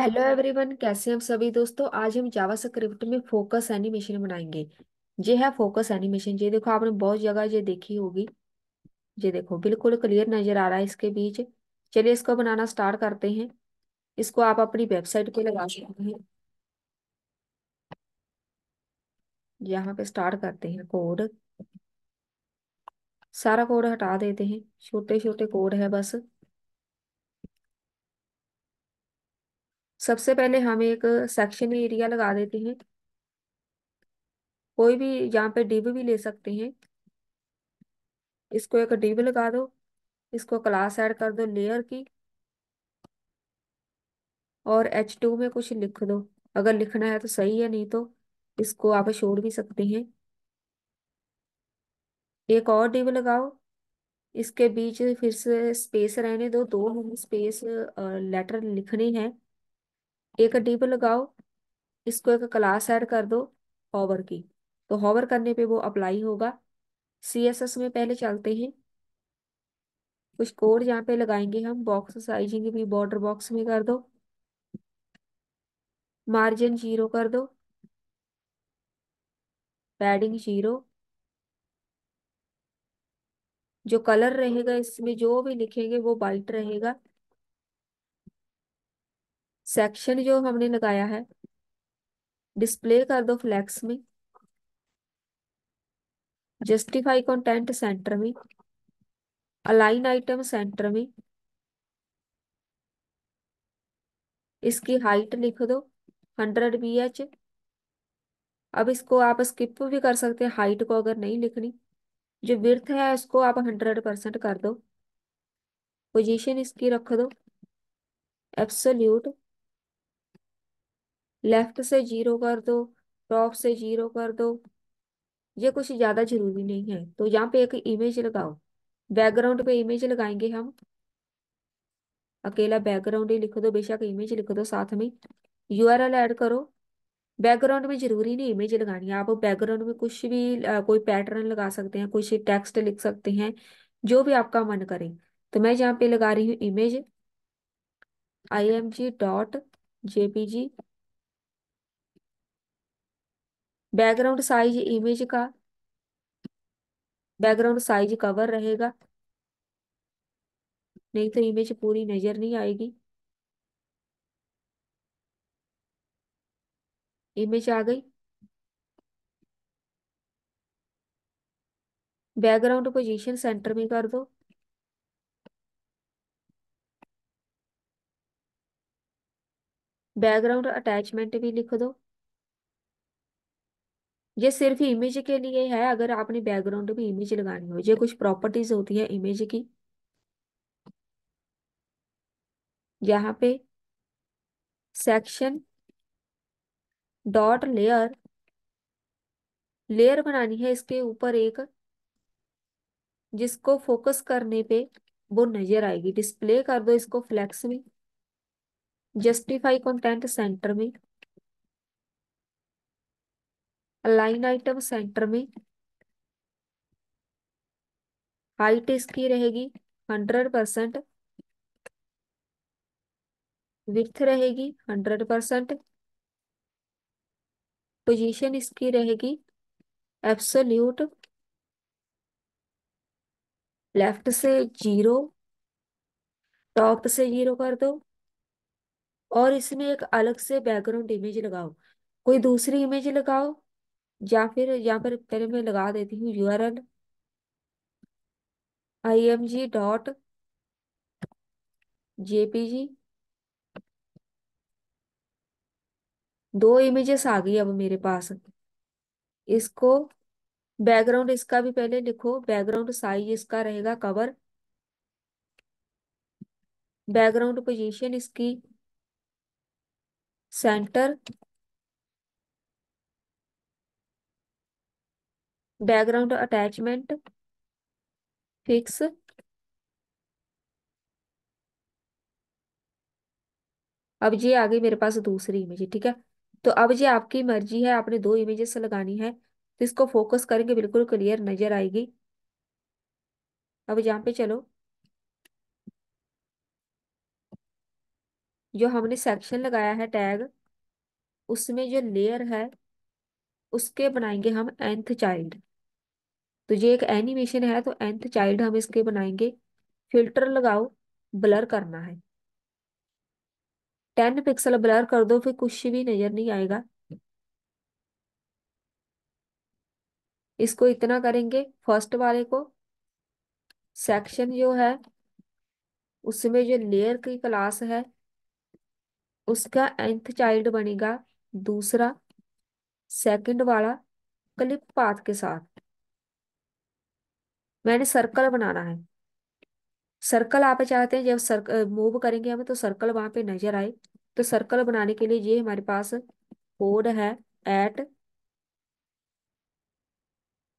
hello everyone कैसे हैं सभी दोस्तों आज हम जावा स्क्रिप्ट में फोकस एनिमेशन बनाएंगे ये है फोकस एनिमेशन ये देखो आपने बहुत जगह ये देखी होगी ये देखो बिल्कुल क्लियर नजर आ रहा है इसके बीच चलिए इसको बनाना स्टार्ट करते हैं इसको आप अपनी वेबसाइट पे लगा सकते हैं यहाँ पे स्टार्ट करते हैं कोड सारा कोड हटा देते हैं छोटे छोटे कोड है बस सबसे पहले हम एक सेक्शन एरिया लगा देते हैं कोई भी यहाँ पे डिब भी ले सकते हैं इसको एक डिब लगा दो इसको क्लास ऐड कर दो लेयर की और एच टू में कुछ लिख दो अगर लिखना है तो सही है नहीं तो इसको आप छोड़ भी सकते हैं एक और डिब लगाओ इसके बीच फिर से स्पेस रहने दो दो हम स्पेस लेटर लिखने हैं ए का डी लगाओ इसको एक क्लास ऐड कर दो हॉवर की तो हॉवर करने पे वो अप्लाई होगा सी एस एस में पहले चलते हैं कुछ कोड यहाँ पे लगाएंगे हम बॉक्स साइजिंग भी बॉर्डर बॉक्स में कर दो मार्जिन जीरो कर दो पैडिंग जीरो जो कलर रहेगा इसमें जो भी लिखेंगे वो वाइट रहेगा सेक्शन जो हमने लगाया है डिस्प्ले कर दो फ्लैक्स में जस्टिफाई कंटेंट सेंटर में अलाइन आइटम सेंटर में इसकी हाइट लिख दो हंड्रेड बी एच अब इसको आप स्किप भी कर सकते हैं हाइट को अगर नहीं लिखनी जो विर्थ है उसको आप हंड्रेड परसेंट कर दो पोजीशन इसकी रख दो एब्सोल्यूट लेफ्ट से जीरो कर दो टॉप से जीरो कर दो ये कुछ ज़्यादा जरूरी नहीं है तो यहाँ पे एक इमेज लगाओ बैकग्राउंड पे इमेज लगाएंगे हम अकेला बैकग्राउंड ही लिख दो बेशक इमेज लिख दो साथ में यूआरएल ऐड करो बैकग्राउंड में जरूरी नहीं इमेज लगानी है आप बैकग्राउंड में कुछ भी आ, कोई पैटर्न लगा सकते हैं कुछ टेक्स्ट लिख सकते हैं जो भी आपका मन करे तो मैं यहाँ पे लगा रही हूँ image I M G dot JPG background size image का बैकग्राउंड साइज कवर रहेगा नहीं तो इमेज पूरी नजर नहीं आएगी इमेज आ गई बैकग्राउंड पोजीशन सेंटर में कर दो बैकग्राउंड अटैचमेंट भी लिख दो ये सिर्फ इमेज के लिए है अगर आपने बैकग्राउंड में इमेज लगानी हो ये कुछ प्रॉपर्टीज होती है इमेज की यहाँ पे सेक्शन डॉट लेयर लेयर बनानी है इसके ऊपर एक जिसको फोकस करने पे वो नजर आएगी डिस्प्ले कर दो इसको फ्लेक्स में जस्टिफाई कंटेंट सेंटर में लाइन आइटम सेंटर में हाइट इसकी रहेगी हंड्रेड परसेंट विथ रहेगी हंड्रेड परसेंट पोजीशन इसकी रहेगी एब्सोल्यूट लेफ्ट से जीरो टॉप से जीरो कर दो और इसमें एक अलग से बैकग्राउंड इमेज लगाओ कोई दूसरी इमेज लगाओ या फिर या फिर पहले मैं लगा देती हूँ U R L I M G dot JPG दो इमेजेस आ गई अब मेरे पास इसको बैकग्राउंड इसका भी पहले लिखो बैकग्राउंड साइज इसका रहेगा कवर बैकग्राउंड पोजीशन इसकी सेंटर बैकग्राउंड अटैचमेंट फिक्स अब ये आ गई मेरे पास दूसरी इमेज ठीक है तो अब ये आपकी मर्जी है आपने दो इमेजेस लगानी है तो इसको फोकस करेंगे बिल्कुल क्लियर नजर आएगी अब यहां पे चलो जो हमने सेक्शन लगाया है टैग उसमें जो लेयर है उसके बनाएंगे हम एंथ चाइल्ड तो ये एक एनिमेशन है तो एंथ चाइल्ड हम इसके बनाएंगे फिल्टर लगाओ ब्लर करना है टेन पिक्सल ब्लर कर दो फिर कुछ भी नजर नहीं आएगा इसको इतना करेंगे फर्स्ट वाले को सेक्शन जो है उसमें जो लेयर की क्लास है उसका एंथ चाइल्ड बनेगा दूसरा सेकंड वाला क्लिप पाथ के साथ मैंने सर्कल बनाना है सर्कल आप चाहते हैं जब सर्कल मूव करेंगे हम तो सर्कल वहां पे नजर आए तो सर्कल बनाने के लिए ये हमारे पास कोड है एट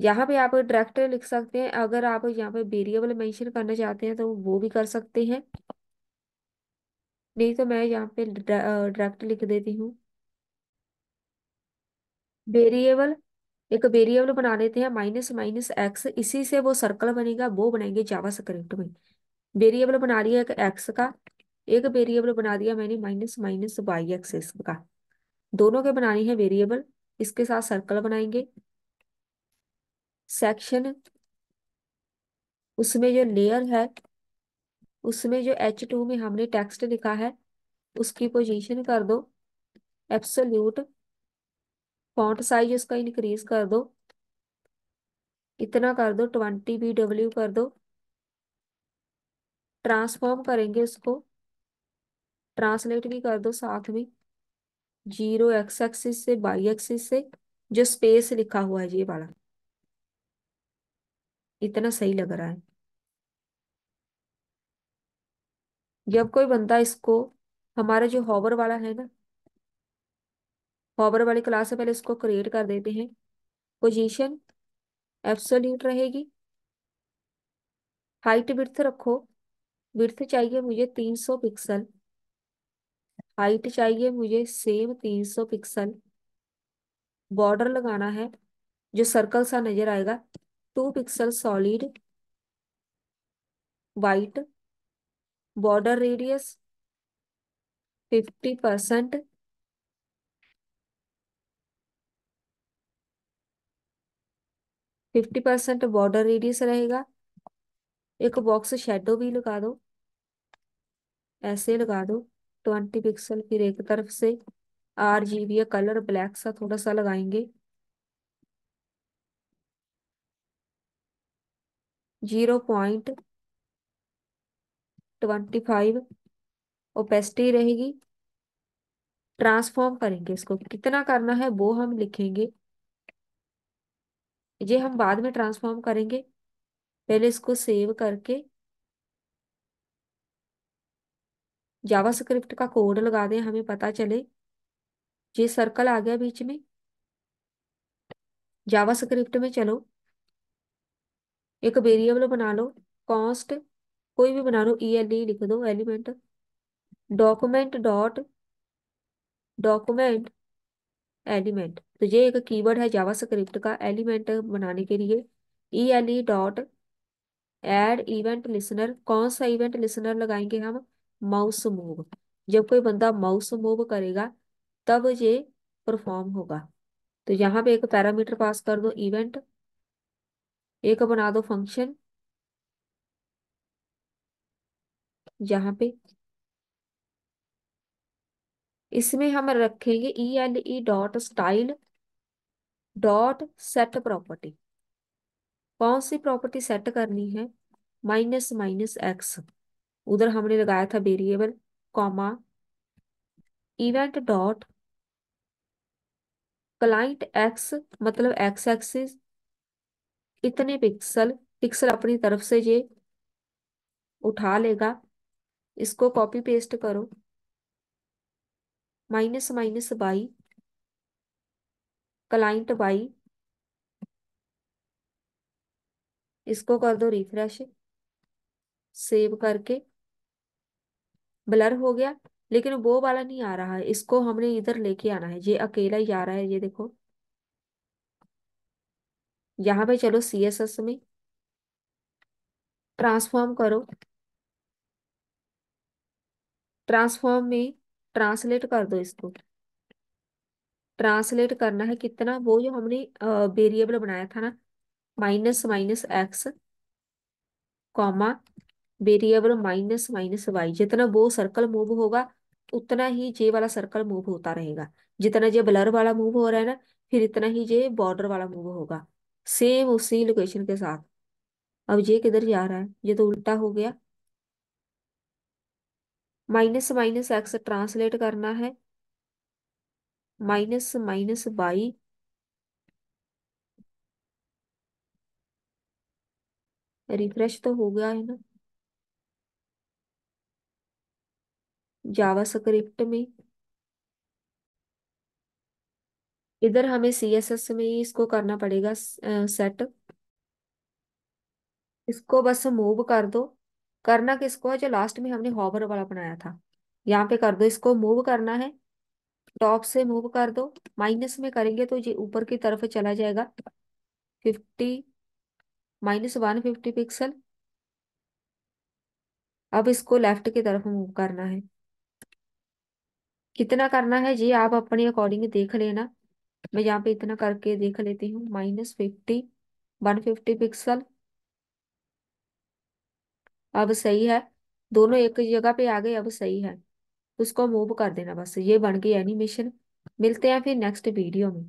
यहाँ पे आप डायरेक्ट लिख सकते हैं अगर आप यहाँ पे वेरिएबल मेंशन करना चाहते हैं तो वो भी कर सकते हैं नहीं तो मैं यहाँ पे डायरेक्ट लिख देती हूँ वेरिएबल एक वेरिएबल बना लेते हैं माइनस माइनस एक्स इसी से वो सर्कल बनेगा वो बनाएंगे जावा स्क्रिप्ट में वेरिएबल बना लिया एक एक्स का एक वेरिएबल बना दिया मैंने माइनस माइनस वाई एक्स का दोनों के बनाने हैं वेरिएबल इसके साथ सर्कल बनाएंगे सेक्शन उसमें जो लेयर है उसमें जो एच टू में हमने टेक्स्ट लिखा है उसकी पोजीशन कर दो एप्सोल्यूट फॉन्ट साइज उसका इंक्रीज कर दो इतना कर दो ट्वेंटी बी डब्ल्यू कर दो ट्रांसफॉर्म करेंगे उसको ट्रांसलेट भी कर दो साथ में जीरो एक्स एक्सिस से बाई एक्सिस से जो स्पेस लिखा हुआ है ये वाला इतना सही लग रहा है जब कोई बंदा इसको हमारा जो हॉवर वाला है ना हॉबर वाली क्लास है पहले इसको क्रिएट कर देते हैं पोजीशन एब्सोल्यूट रहेगी हाइट विर्थ रखो विर्थ चाहिए मुझे तीन सौ पिक्सल हाइट चाहिए मुझे सेम तीन सौ पिक्सल बॉर्डर लगाना है जो सर्कल सा नजर आएगा two pixel solid white border radius fifty percent fifty percent border radius रहेगा एक बॉक्स शेडो भी लगा दो ऐसे लगा दो ट्वेंटी पिक्सल फिर एक तरफ से R G B colour black सा थोड़ा सा लगाएंगे zero point twenty five opacity रहेगी ट्रांसफॉर्म करेंगे इसको कितना करना है वो हम लिखेंगे ये हम बाद में ट्रांसफॉर्म करेंगे पहले इसको सेव करके जावा स्क्रिप्ट का कोड लगा दें हमें पता चले ये सर्कल आ गया बीच में जावा स्क्रिप्ट में चलो एक वेरिएबल बना लो कॉस्ट कोई भी बना लो ई एल ई लिख दो element document dot document element तो ये एक कीवर्ड है जावा स्क्रिप्ट का एलिमेंट बनाने के लिए E L E dot add event listener कौन सा इवेंट लिसनर लगाएंगे हम माउस मूव जब कोई बंदा माउस मूव करेगा तब ये परफॉर्म होगा तो यहाँ पे एक पैरामीटर पास कर दो इवेंट एक बना दो फंक्शन यहाँ पे इसमें हम रखेंगे E L E dot style dot set property कौन सी प्रॉपर्टी सेट करनी है माइनस माइनस एक्स उधर हमने लगाया था variable comma event dot client X मतलब एक्स एक्सिस इतने पिक्सल पिक्सल अपनी तरफ से ये उठा लेगा इसको कॉपी पेस्ट करो minus minus Y client Y इसको कर दो रिफ्रेश सेव करके ब्लर हो गया लेकिन वो वाला नहीं आ रहा है इसको हमने इधर लेके आना है ये अकेला ही आ रहा है ये देखो यहाँ पे चलो सी एस एस में ट्रांसफॉर्म करो ट्रांसफॉर्म में ट्रांसलेट कर दो इसको ट्रांसलेट करना है कितना वो जो हमने वेरिएबल बनाया था ना minus minus X comma variable minus minus Y जितना वो सर्कल मूव होगा उतना ही जे वाला सर्कल मूव होता रहेगा जितना जे ब्लर वाला मूव हो रहा है ना फिर इतना ही जे बॉर्डर वाला मूव होगा सेम उसी लोकेशन के साथ अब ये किधर जा रहा है ये तो उल्टा हो गया माइनस माइनस एक्स ट्रांसलेट करना है माइनस माइनस बाई रिफ्रेश तो हो गया है ना जावा स्क्रिप्ट में इधर हमें सी एस एस में इसको करना पड़ेगा सेट इसको बस मूव कर दो करना किसको है जो लास्ट में हमने हॉबर वाला बनाया था यहाँ पे कर दो इसको मूव करना है टॉप से मूव कर दो माइनस में करेंगे तो ये ऊपर की तरफ चला जाएगा fifty minus one fifty pixel अब इसको लेफ्ट की तरफ मूव करना है कितना करना है जी आप अपने अकॉर्डिंग देख लेना मैं यहाँ पे इतना करके देख लेती हूँ minus fifty one fifty pixel अब सही है दोनों एक जगह पे आ गए अब सही है उसको मूव कर देना बस ये बन गई एनिमेशन मिलते हैं फिर नेक्स्ट वीडियो में